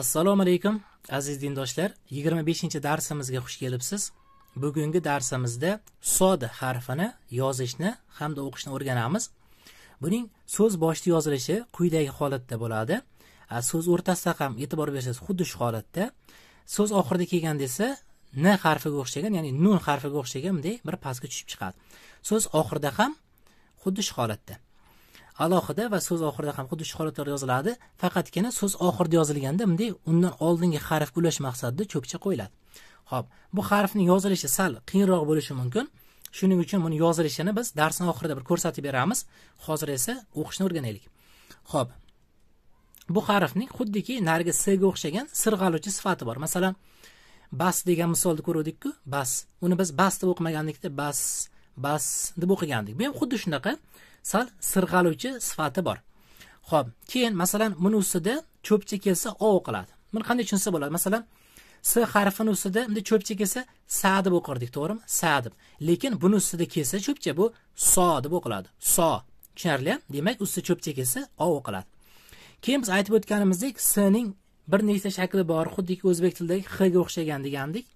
assalomu alaykum aziz dindoshlar 25 darsimizga xush kelibsiz bugungi darsimizda sod harfini yozishni hamda o'qishni o'rganamiz buning so'z boshida yozilishi quyidagi holatda bo'ladi so'z o'rtasida ham e'tibor bersangiz xuddi shu holatda so'z oxirida kelganda esa n harfiga o'xshagan ya'ni nun harfiga o'xshagan bunday bir pastga tushib chiqadi so'z oxirida ham xuddi shu holatda alohida va so'z oxirida ham xuddi shu holatlarda yoziladi faqatgina so'z oxirida yozilganda bunday undan oldingi harfga ulash maqsadida cho'pcha qo'yiladi ho'p bu harfni yozilishi sal qiyinroq bo'lishi mumkin shuning uchun buni yozilishini biz darsni oxirida bir ko'rsatib beramiz hozir esa o'qishni o'rganaylik ho'p bu harfning xuddiki narigi sga o'xshagan sirg'aluvchi sifati bor masalan bas degan misolni ko'ruvdikku bas uni biz bas deb o'qimaganlikda bas bas deb o'qigandik bu ham xuddi shunaqa sal sirg'aluvchi sifati bor ho'p keyin masalan buni ustida cho'pcha kelsa o o'qiladi buni qanday tushunsa bo'ladi masalan s harfini ustida bunda cho'pcha kelsa sa deb o'qirdik to'g'rimi sa deb lekin buni ustida kelsa cho'pcha bu so deb o'qiladi so tushunarli demak usti cho'pcha kelsa o o'qiladi keyin biz aytib o'tganimizdek sning bir nechta shakli bor xuddiki o'zbek tilidagi xga o'xshagan degandik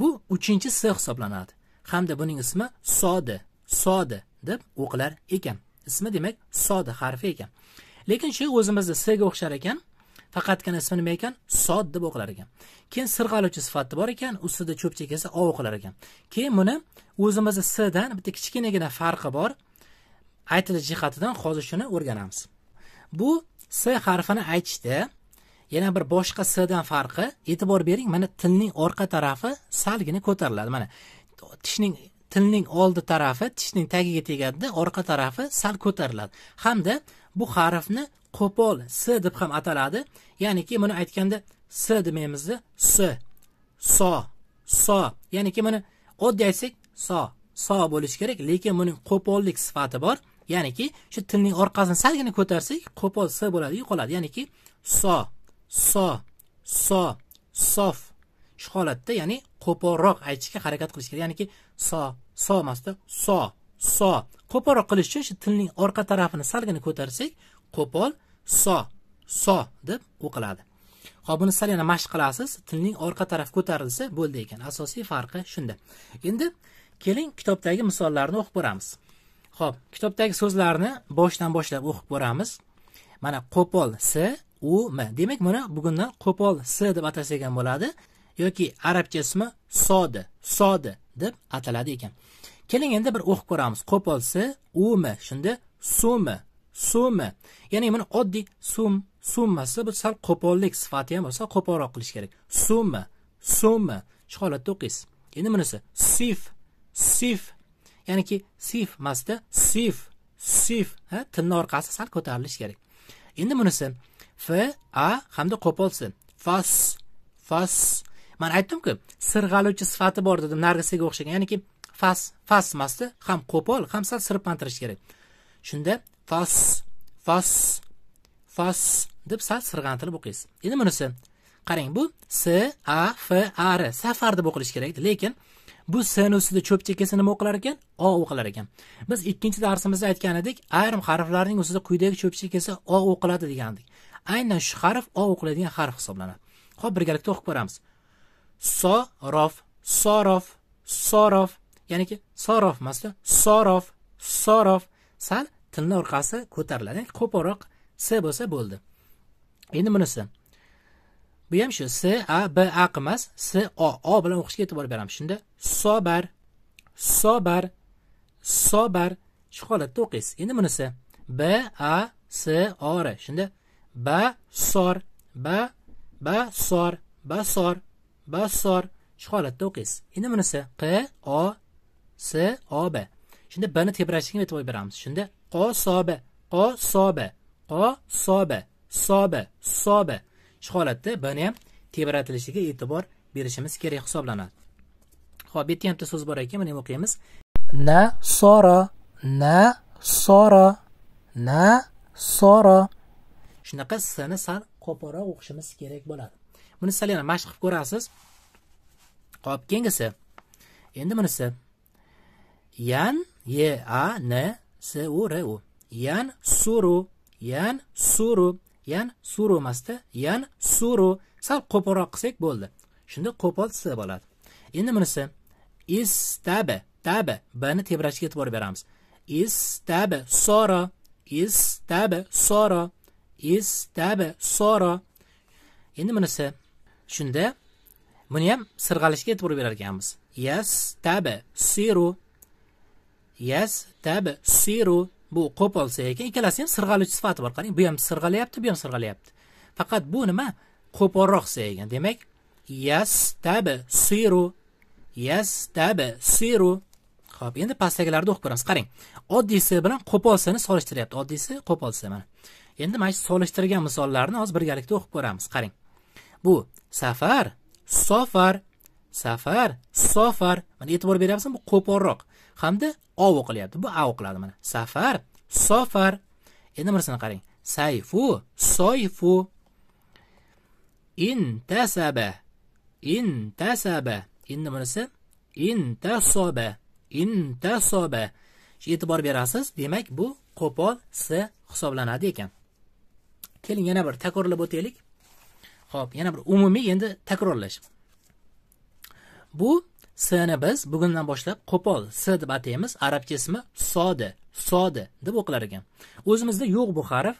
bu uchinchi s hisoblanadi hamda buning ismi sodi sodi deb o'qilar ekan ismi demak sodi harfi ekan lekin shu o'zimizda sga o'xshar ekan faqatgina ismi nima ekan sod deb o'qilar ekan keyin sirg'aluvchi sifati bor ekan ustida cho'pchak esa o o'qilar ekan keyin buni o'zimizni sdan bitta kichkinagina farqi bor aytilish jihatidan hozir shuni o'rganamiz bu s harfini aytishda yana bir boshqa sdan farqi e'tibor bering mana tilning orqa tarafi salgina ko'tariladi mana tishning tilning oldi tarafi tishning tagiga tegadida orqa tarafi sal ko'tariladi hamda bu harfni qo'pol s deb ham ataladi ya'niki buni aytganda s demaymizda s so so ya'niki buni oddiy aytsak so so bo'lishi kerak lekin buning qo'pollik sifati bor ya'niki shu tilning orqasini salgina ko'tarsak qo'pol s bo'ladi yo'qoladi ya'niki so so so sof shu holatda ya'ni qo'polroq aytishga harakat qilish kerak ya'niki so so emasda so so qo'polroq qilish uchun shu tilning orqa tarafini salgina ko'tarsak qo'pol so so deb o'qiladi hop buni sal yana mashq qilasiz tilning orqa tarafi ko'tarilsa bo'ldi ekan asosiy farqi shunda endi keling kitobdagi misollarni o'qib ko'ramiz ho'p kitobdagi so'zlarni boshidan boshlab o'qib ko'ramiz mana qo'pol s u m demak buni bugundan qo'pol s deb atasak ham bo'ladi yoki arabcha ismi sodi sodi deb ataladi ekan keling endi bir o'qib ko'ramiz qo'polsi umi shunda sumi sumi ya'ni mana oddiy sum summasi bu sal qo'pollik sifati ham bo'lsa qo'polroq qilish kerak sumi sumi shu holatda o'qiysiz endi bunisi sif sif ya'niki sif masda sif sif ha tilni orqasi sal ko'tarilishi kerak endi bunisi f a hamda qo'polsi fas fas man aytdimku sirg'aluvchi sifati bor dedim nargisaga o'xshagan ya'niki fas fas emasda ham qo'pol ham sal sirpantirish kerak shunda fas fas fas deb sal sirg'antirib o'qiysiz endi bunisi qarang bu s a f a r safar deb o'qilishi kerak lekin bu sni ustida cho'p chekkasi nima o'qilar ekan o o'qilar ekan biz ikkinchi darsimizda aytgan edik ayrim harflarning ustida quyidagi cho'p chekkasi o o'qiladi degandik aynan shu harf o o'qiladigan harf hisoblanadi ho'p birgalikda o'qib ko'ramiz sorof sorof sorof ya'niki sorof emas sorof sorof sal tilni orqasi ko'tariladi qo'polroq s bo'lsa bo'ldi endi bunisi bu ham shu s a b a emas s o o bilan o'qishga e'tibor beramiz shunda sobar sobar sobar shu holatda o'qiysiz endi bunisi b a s o shunda ba sor ba ba sor ba sor bassor shu holatda o'qiysiz endi bunisi q o s o b shunda bni tebrashlikni e'tibor beramiz shunda qosoba qosoba qosoba soba soba shu holatda bni ham tebratilishiga e'tibor berishimiz kerak hisoblanadi ho'p bu yerda ham bitta so'z bor ekan buni ham o'qiymiz na soro na soro na soro shunaqa sni sal qo'polroq o'qishimiz kerak bo'ladi buni sal yana mashq qilib ko'rasiz hop keyingisi endi bunisi yan ye a n s u r u yan suru yan suru yan suru emasda yan suru sal qo'polroq qilsak bo'ldi shunda qo'pol s bo'ladi endi bunisi istabi tabi bni tebrashga e'tibor beramiz istabi soro istabi soro istabi soro endi bunisi shunda buni ham sirg'alishga e'tibor berar ekanmiz yas tabi siru yas tabi siru bu qo'polsa ekan ikkalasi ham sirg'aluvchi sifati bor qarang bu ham sirg'alyapti bu ham sirg'alyapti faqat bu nima qo'polroq ekan demak yas tabi siru yas tabi siru ho'p endi pastdagilarni o'qib ko'ramiz qarang oddiysi bilan qo'polsini solishtiryapti oddiysi qo'polsi mana endi mana shu solishtirgan misollarni hozir birgalikda o'qib ko'ramiz qarang bu safar sofar safar sofar mana e'tibor beryapsizmi bu qo'polroq hamda ov o'qilyapti bu av o'qiladi mana safar sofar endi birisini qarang sayfu soyfu intasaba intasaba endi bunisi intasoba intasoba e'tibor berasiz demak bu qo'pol s hisoblanadi ekan keling yana bir takrorlab o'taylik ho'p yana bir umumiy endi takrorlash bu sni biz bugundan boshlab qo'pol s deb ataymiz arabcha ismi sodi sodi deb o'qilar ekan o'zimizda yo'q bu harf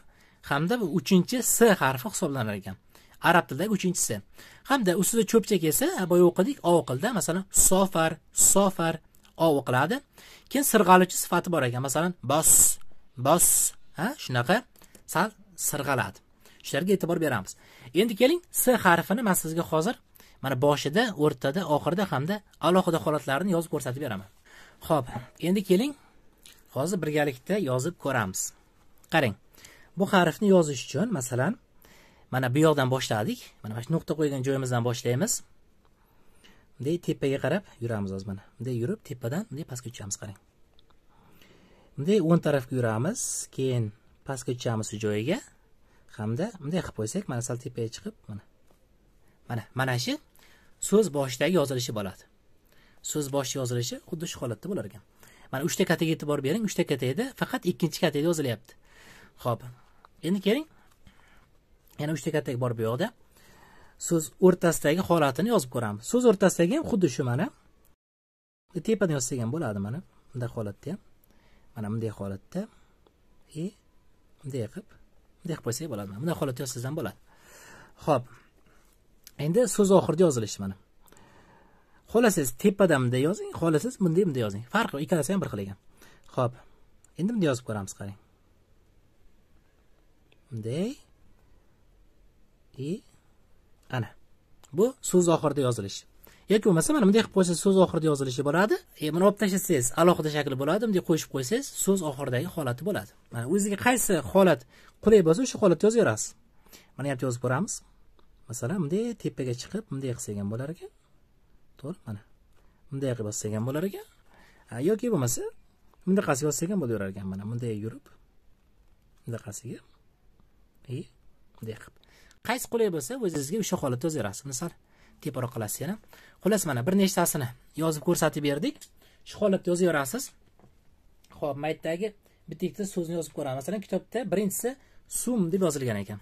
hamda bu uchinchi s harfi hisoblanar ekan arab tilidagi uchinchisi hamda ustida cho'pcha kelsa boya o'qidik o o'qildi masalan sofar sofar o o'qiladi keyin sirg'aluvchi sifati bor ekan masalan bos bos ha shunaqa sal sirg'aladi shularga e'tibor beramiz endi keling s harfini man sizga hozir mana boshida o'rtada oxirida hamda alohida holatlarini yozib ko'rsatib beraman ho'p endi keling hozir birgalikda yozib ko'ramiz qarang bu harfni yozish uchun masalan mana bu yoqdan boshladik mana mana shu nuqta qo'ygan joyimizdan boshlaymiz bunday tepaga qarab yuramiz hozir mana bunday yurib tepadan bunday pastga uchamiz qarang bunday o'ng tarafga yuramiz keyin pastga uchamiz shu joyiga hamda bunday qilib qo'ysak mana sal tepaga chiqib mana mana mana shu so'z boshidagi yozilishi bo'ladi so'z boshi yozilishi xuddi shu holatda bo'lar ekan mana uchta kataga e'tibor bering uchta katakda faqat ikkinchi katakda yozilyapti ho'p endi keling yana uchta katak bor bu yoqda so'z o'rtasidagi holatini yozib ko'ramiz so'z o'rtasidagi ham xuddi shu mana tepadan yozsak ham bo'ladi mana bunday holatda ham mana bunday holatda и bunday qilib deb qilib bo'ladi mana bunday holat yozsangiz ham bo'ladi ho'p endi so'z oxirida yozilishi mana xohlasangiz tepadan bunday yozing xohlasangiz bunday bunday yozing farqi yo'q ikkalasi ham bir xil ekan ho'p endi bunday yozib ko'ramiz qarang bunday i ana bu so'z oxirida yozilishi yoki bo'lmasa mana bunday qilib qo'ysangiz so'z oxirida yozilishi bo'ladi e, buni olib tashlasangiz alohida shakli bo'ladi bunday qo'shib qo'ysangiz so'z oxiridagi holati bo'ladi mana o'zingizga qaysi holat qulay bo'lsa o'sha holatda yozaverasiz mana yerda yozib ko'ramiz masalan bunday tepaga chiqib bunday qilsak ham bo'lar ekan to'g'ri mana bunday qilib yozsak ham bo'lar ekan yoki bo'lmasa bundaqasi yozsak ham bo'laverar ekan mana bunday yurib bundaqasiga e, bunday qilib qaysi qulay bo'lsa o'zingizga o'sha holatda yozaverasiz misol teparoq qilasiz yana xullas mana bir nechtasini yozib ko'rsatib berdik shu holatda yozaverasiz ho'p maytdagi bitta ikkita so'zni yozib ko'ramiz masalan kitobda birinchisi sum deb yozilgan ekan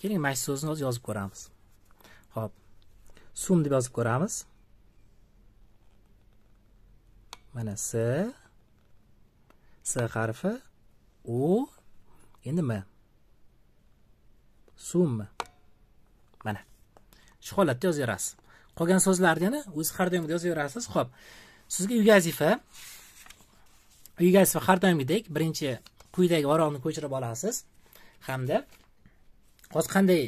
keling mana shu so'zni hozir yozib ko'ramiz ho'p sum deb yozib ko'ramiz mana s s harfi u endi m summa shu holatda yozaverasiz qolgan so'zlarni yana o'zi har doimgidek yozaverasiz ho'p sizga uy vazifa uy vazifa har doimgidek birinchi quyidagi varoqni ko'chirib olasiz hamda hozir qanday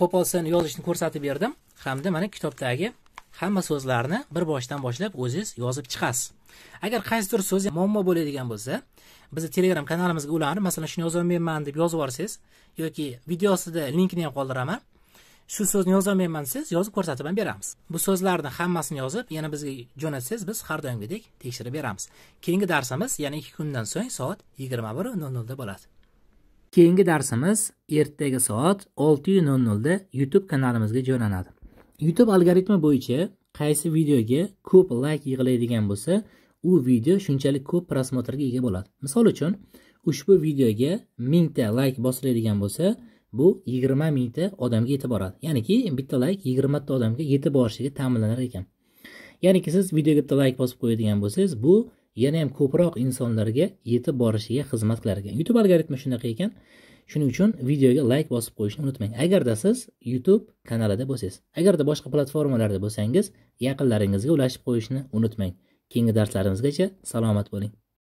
qo'polsani yozishni ko'rsatib berdim hamda mana kitobdagi hamma so'zlarni bir boshidan boshlab o'zingiz yozib chiqasiz agar qaysidir so'z muammo bo'ladigan bo'lsa bizni telegram kanalimizga ulanib masalan shuni yozolmayman deb yozib yuborsangiz yoki video ostida linkni ham qoldiraman shu so'zni yozolmayman desangiz yozib ko'rsatib ham beramiz bu so'zlarni hammasini yozib yana bizga jo'natsangiz biz har doimgidek tekshirib beramiz keyingi darsimiz yana ikki kundan so'ng soat yigirma bir nol nolda bo'ladi keyingi darsimiz ertaga soat olti nol nolda youtube kanalimizga joylanadi youtube algoritmi bo'yicha qaysi videoga ko'p layk yig'iladigan bo'lsa u video shunchalik ko'p prosmotrga ega bo'ladi misol uchun ushbu videoga mingta layk bosiladigan bo'lsa bu yigirma mingta odamga yetib boradi ya'niki bitta layk yigirmata odamga yetib borishiga ta'minlanar ekan ya'niki siz videoga bitta layk bosib qo'yadigan bo'lsangiz bu yana ham ko'proq insonlarga yetib borishiga xizmat qilar ekan youtube algoritmi shunaqa ekan shuning uchun videoga layk bosib qo'yishni unutmang agarda siz youtube kanalida bo'lsangiz agarda boshqa platformalarda bo'lsangiz yaqinlaringizga ulashib qo'yishni unutmang keyingi darslarimizgacha salomat bo'ling